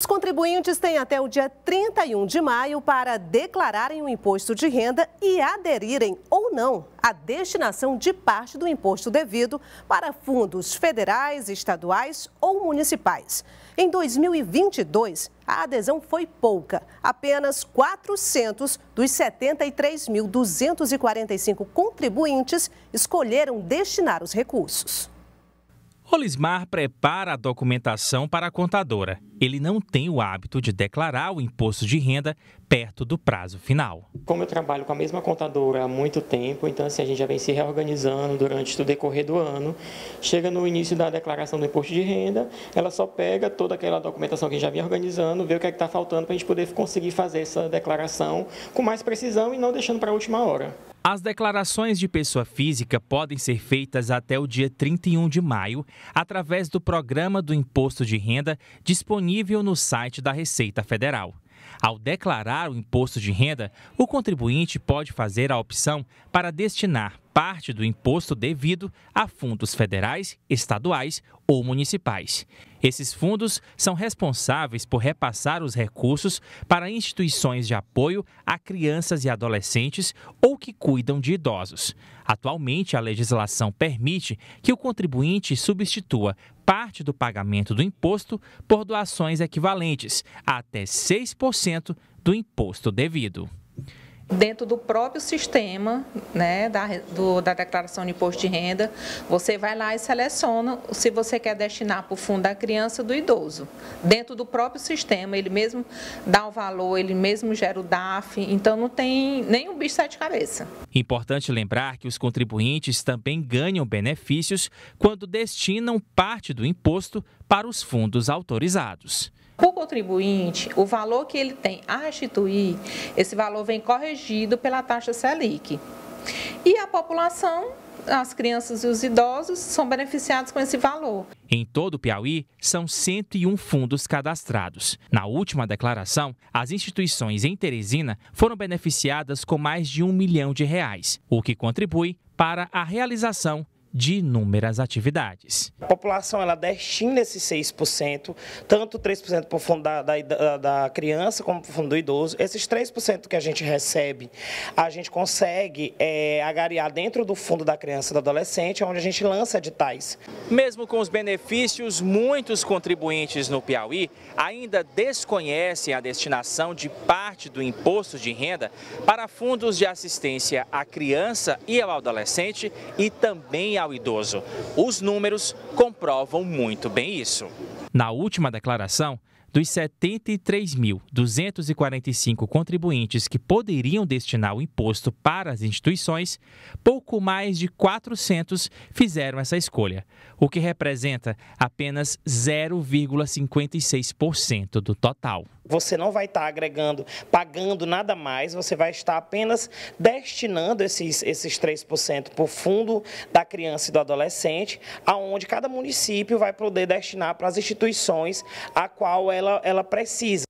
Os contribuintes têm até o dia 31 de maio para declararem o imposto de renda e aderirem ou não à destinação de parte do imposto devido para fundos federais, estaduais ou municipais. Em 2022, a adesão foi pouca. Apenas 400 dos 73.245 contribuintes escolheram destinar os recursos. Olismar prepara a documentação para a contadora ele não tem o hábito de declarar o imposto de renda perto do prazo final. Como eu trabalho com a mesma contadora há muito tempo, então assim, a gente já vem se reorganizando durante o decorrer do ano. Chega no início da declaração do imposto de renda, ela só pega toda aquela documentação que já vinha organizando, vê o que é está faltando para a gente poder conseguir fazer essa declaração com mais precisão e não deixando para a última hora. As declarações de pessoa física podem ser feitas até o dia 31 de maio através do Programa do Imposto de Renda disponível disponível no site da Receita Federal. Ao declarar o imposto de renda, o contribuinte pode fazer a opção para destinar parte do imposto devido a fundos federais, estaduais ou municipais. Esses fundos são responsáveis por repassar os recursos para instituições de apoio a crianças e adolescentes ou que cuidam de idosos. Atualmente, a legislação permite que o contribuinte substitua parte do pagamento do imposto por doações equivalentes a até 6% do imposto devido dentro do próprio sistema né, da, do, da declaração de imposto de renda, você vai lá e seleciona se você quer destinar para o fundo da criança do idoso. Dentro do próprio sistema, ele mesmo dá o valor, ele mesmo gera o DAF, então não tem nenhum bicho sete cabeças. Importante lembrar que os contribuintes também ganham benefícios quando destinam parte do imposto para os fundos autorizados contribuinte, o valor que ele tem a restituir, esse valor vem corrigido pela taxa Selic. E a população, as crianças e os idosos, são beneficiados com esse valor. Em todo o Piauí, são 101 fundos cadastrados. Na última declaração, as instituições em Teresina foram beneficiadas com mais de um milhão de reais, o que contribui para a realização de inúmeras atividades. A população ela destina esses 6%, tanto 3% para o fundo da, da, da, criança como para o fundo do idoso. Esses 3% que a gente recebe, a gente consegue é, agariar dentro do fundo da criança e do adolescente, onde a gente lança editais. Mesmo com os benefícios, muitos contribuintes no Piauí ainda desconhecem a destinação de parte do imposto de renda para fundos de assistência à criança e ao adolescente e também ao idoso. Os números comprovam muito bem isso. Na última declaração, dos 73.245 contribuintes que poderiam destinar o imposto para as instituições, pouco mais de 400 fizeram essa escolha, o que representa apenas 0,56% do total. Você não vai estar agregando, pagando nada mais, você vai estar apenas destinando esses, esses 3% para o fundo da criança e do adolescente, aonde cada município vai poder destinar para as instituições a qual ela, ela precisa.